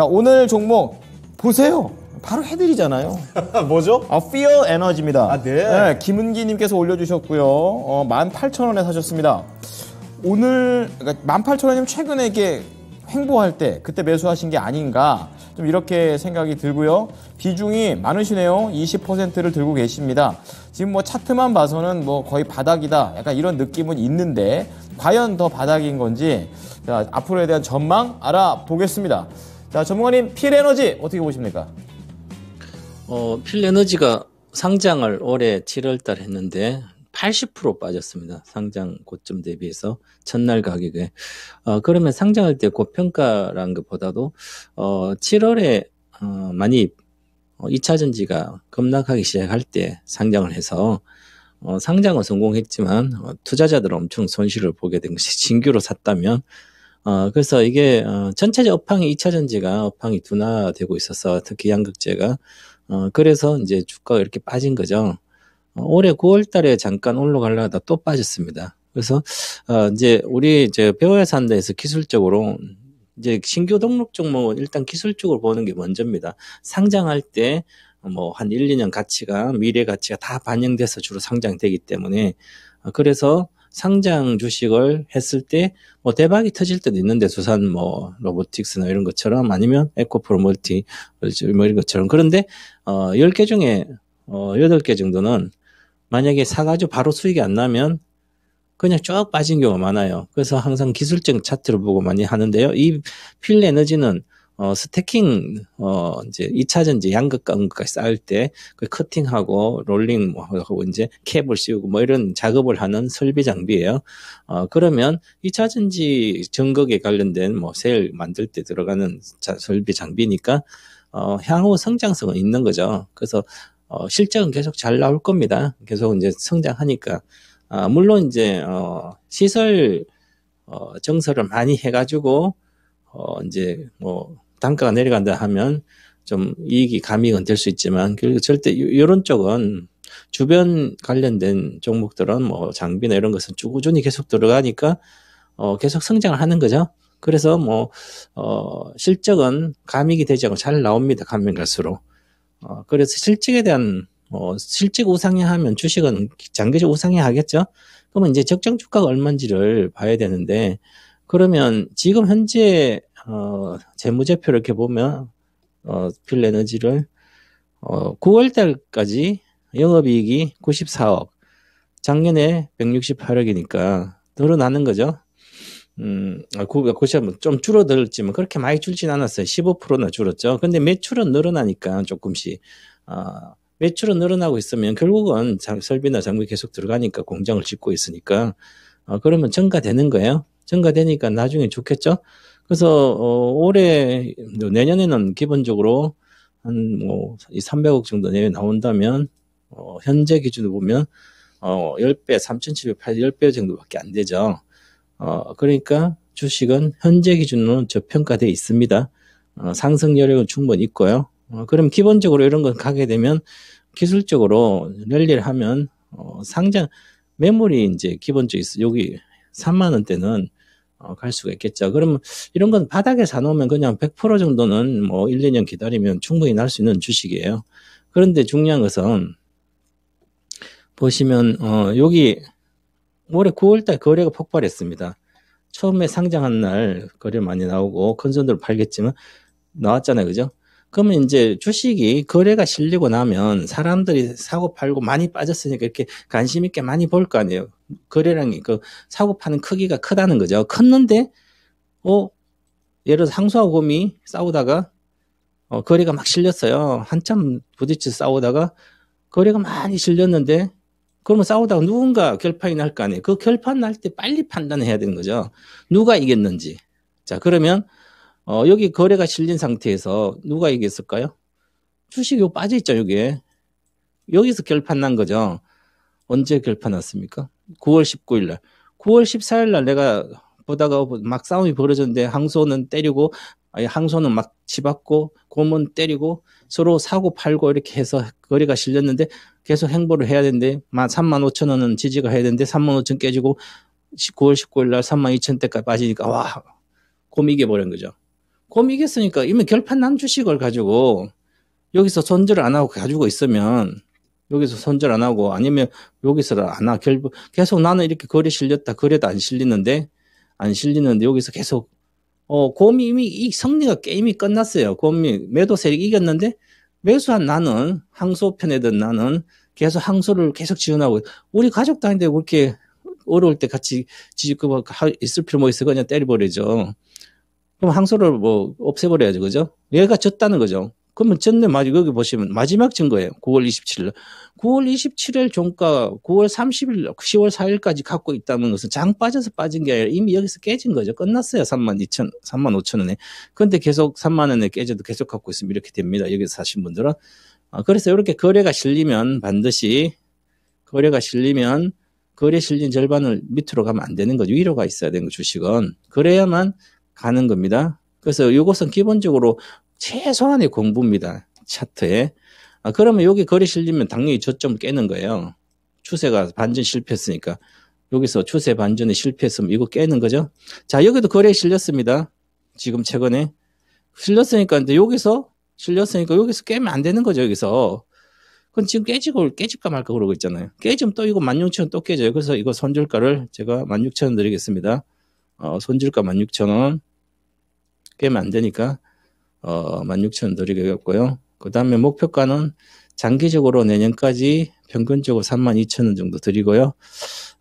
자 오늘 종목 보세요. 바로 해드리잖아요. 뭐죠? 아, Feel Energy입니다. 아, 네. 네 김은기님께서 올려주셨고요. 어, 18,000원에 사셨습니다. 오늘, 그러니까 18,000원이면 최근에 이게 횡보할 때, 그때 매수하신 게 아닌가. 좀 이렇게 생각이 들고요. 비중이 많으시네요. 20%를 들고 계십니다. 지금 뭐 차트만 봐서는 뭐 거의 바닥이다. 약간 이런 느낌은 있는데, 과연 더 바닥인 건지, 자, 앞으로에 대한 전망 알아보겠습니다. 자, 전문가님 필에너지 어떻게 보십니까? 어, 필에너지가 상장을 올해 7월 달 했는데 80% 빠졌습니다. 상장 고점 대비해서 첫날 가격에. 어, 그러면 상장할 때 고평가라는 것보다도 어, 7월에 어, 많이 어, 2차전지가 급락하기 시작할 때 상장을 해서 어, 상장은 성공했지만 어, 투자자들은 엄청 손실을 보게 된 것이 진규로 샀다면 어, 그래서 이게, 어, 전체적 업황이 2차 전지가 업황이 둔화되고 있어서 특히 양극재가. 어, 그래서 이제 주가가 이렇게 빠진 거죠. 어, 올해 9월 달에 잠깐 올라가려다 또 빠졌습니다. 그래서, 어, 이제 우리 이제 배워야 산다에서 기술적으로 이제 신규 등록 종목은 일단 기술적으로 보는 게 먼저입니다. 상장할 때 뭐 한 1, 2년 가치가 미래 가치가 다 반영돼서 주로 상장되기 때문에 어, 그래서 상장 주식을 했을 때 뭐 대박이 터질 때도 있는데 두산 뭐 로보틱스나 이런 것처럼 아니면 에코프로 멀티 뭐 이런 것처럼 그런데 어 10개 중에 어 8개 정도는 만약에 사가지고 바로 수익이 안 나면 그냥 쭉 빠진 경우가 많아요. 그래서 항상 기술적 차트를 보고 많이 하는데요. 이필 에너지는 어, 스태킹, 어, 이제 2차전지 양극과 음극까지 쌓을 때, 그 커팅하고, 롤링 뭐 하고, 이제 캡을 씌우고, 뭐 이런 작업을 하는 설비 장비예요 어, 그러면 2차전지 전극에 관련된 뭐셀 만들 때 들어가는 자, 설비 장비니까, 어, 향후 성장성은 있는 거죠. 그래서, 어, 실적은 계속 잘 나올 겁니다. 계속 이제 성장하니까. 아, 물론 이제, 어, 시설, 어, 정서를 많이 해가지고, 어, 이제, 뭐, 단가가 내려간다 하면 좀 이익이 감익은 될 수 있지만 그리고 절대 이런 쪽은 주변 관련된 종목들은 뭐 장비나 이런 것은 꾸준히 계속 들어가니까 어 계속 성장을 하는 거죠. 그래서 뭐어 실적은 감익이 되지 않고 잘 나옵니다. 가면 갈수록. 어 그래서 실적에 대한 어 실적 우상향하면 주식은 장기적 우상향하겠죠. 그러면 이제 적정 주가가 얼마인지를 봐야 되는데 그러면 지금 현재 어, 재무제표를 이렇게 보면 어, 필에너지를 어, 9월 달까지 영업이익이 94억, 작년에 168억이니까 늘어나는 거죠. 음, 아, 고시좀 아, 뭐 줄어들지만 었 그렇게 많이 줄진 않았어요. 15%나 줄었죠. 근데 매출은 늘어나니까 조금씩, 어, 매출은 늘어나고 있으면 결국은 장, 설비나 장비 계속 들어가니까 공장을 짓고 있으니까, 어, 그러면 증가되는 거예요. 증가되니까 나중에 좋겠죠? 그래서 어, 올해 내년에는 기본적으로 한뭐 300억 정도 내외 나온다면 어, 현재 기준으로 보면 어, 10배, 3,780, 10배 정도밖에 안 되죠. 어, 그러니까 주식은 현재 기준으로는 저평가돼 있습니다. 어, 상승 여력은 충분히 있고요. 어, 그럼 기본적으로 이런 건 가게 되면 기술적으로 랠리를 하면 어, 상장 매물이 이제 기본적으로 있어. 여기 3만 원대는 어, 갈 수가 있겠죠. 그럼 이런 건 바닥에 사놓으면 그냥 100% 정도는 뭐 1, 2년 기다리면 충분히 날 수 있는 주식이에요. 그런데 중요한 것은 보시면 어, 여기 올해 9월달 거래가 폭발했습니다. 처음에 상장한 날 거래 많이 나오고 컨선도로 팔겠지만 나왔잖아요, 그죠? 그러면 이제 주식이 거래가 실리고 나면 사람들이 사고 팔고 많이 빠졌으니까 이렇게 관심 있게 많이 볼 거 아니에요. 거래량이 그 사고 파는 크기가 크다는 거죠. 컸는데 어 예를 들어 항소하고미 싸우다가 어, 거래가 막 실렸어요. 한참 부딪혀 싸우다가 거래가 많이 실렸는데 그러면 싸우다가 누군가 결판이 날 거 아니에요. 그 결판 날 때 빨리 판단해야 되는 거죠. 누가 이겼는지. 자 그러면 어, 여기 거래가 실린 상태에서 누가 이겼을까요? 주식이 빠져있죠, 여기에. 여기서 결판 난 거죠. 언제 결판 났습니까? 9월 19일 날. 9월 14일 날 내가 보다가 막 싸움이 벌어졌는데 항소는 때리고 아니 항소는 막 치받고 고문 때리고 서로 사고 팔고 이렇게 해서 거리가 실렸는데 계속 행보를 해야 되는데 3만 5천 원은 지지가 해야 되는데 3만 5천 깨지고 9월 19일 날 3만 2천 대까지 빠지니까 와 고미게 버린 거죠. 고미겠으니까 이미 결판 남주식을 가지고 여기서 손절을 안 하고 가지고 있으면 여기서 손절 안 하고 아니면 여기서 안 하. 결국 계속 나는 이렇게 거래 실렸다. 거래도 안 실리는데 안 실리는데 여기서 계속 어 곰이 이미 이성리가 게임이 끝났어요. 곰이 매도 세력 이겼는데 이 매수한 나는 항소편에든 나는 계속 항소를 계속 지원하고 우리 가족 다닌데 그렇게 어려울 때 같이 지지급 있을 필요 뭐 있어 그냥 때려버리죠. 그럼 항소를 뭐 없애버려야죠, 그죠? 얘가 졌다는 거죠. 그러면 전내 마지 거기 보시면 마지막 증거예요. 9월 27일. 9월 27일 종가 9월 30일, 10월 4일까지 갖고 있다는 것은 장 빠져서 빠진 게 아니라 이미 여기서 깨진 거죠. 끝났어요. 3만 2천, 3만 5천 원에. 그런데 계속 3만 원에 깨져도 계속 갖고 있으면 이렇게 됩니다. 여기서 사신 분들은. 아, 그래서 이렇게 거래가 실리면 반드시 거래가 실리면 거래 실린 절반을 밑으로 가면 안 되는 거죠. 위로가 있어야 되는 거 주식은. 그래야만 가는 겁니다. 그래서 이것은 기본적으로 최소한의 공부입니다. 차트에. 아, 그러면 여기 거래 실리면 당연히 저점 깨는 거예요. 추세가 반전 실패했으니까. 여기서 추세 반전에 실패했으면 이거 깨는 거죠. 자, 여기도 거래에 실렸습니다. 지금 최근에. 실렸으니까, 근데 여기서 실렸으니까 여기서 깨면 안 되는 거죠, 여기서. 그건 지금 깨지고 깨질까 말까 그러고 있잖아요. 깨지면 또 이거 16,000원 또 깨져요. 그래서 이거 손질가를 제가 16,000원 드리겠습니다. 어, 손질가 16,000원. 깨면 안 되니까. 어, 16,000원 드리겠고요. 그 다음에 목표가는 장기적으로 내년까지 평균적으로 32,000원 정도 드리고요.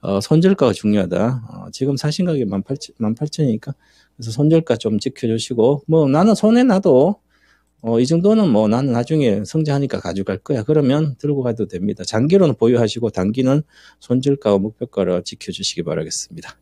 어, 손절가가 중요하다. 어, 지금 사신 가격이 18,000, 18,000이니까 그래서 손절가 좀 지켜주시고 뭐 나는 손해 나도 어, 이 정도는 뭐 나는 나중에 성장하니까 가져갈 거야. 그러면 들고 가도 됩니다. 장기로는 보유하시고 단기는 손절가와 목표가를 지켜주시기 바라겠습니다.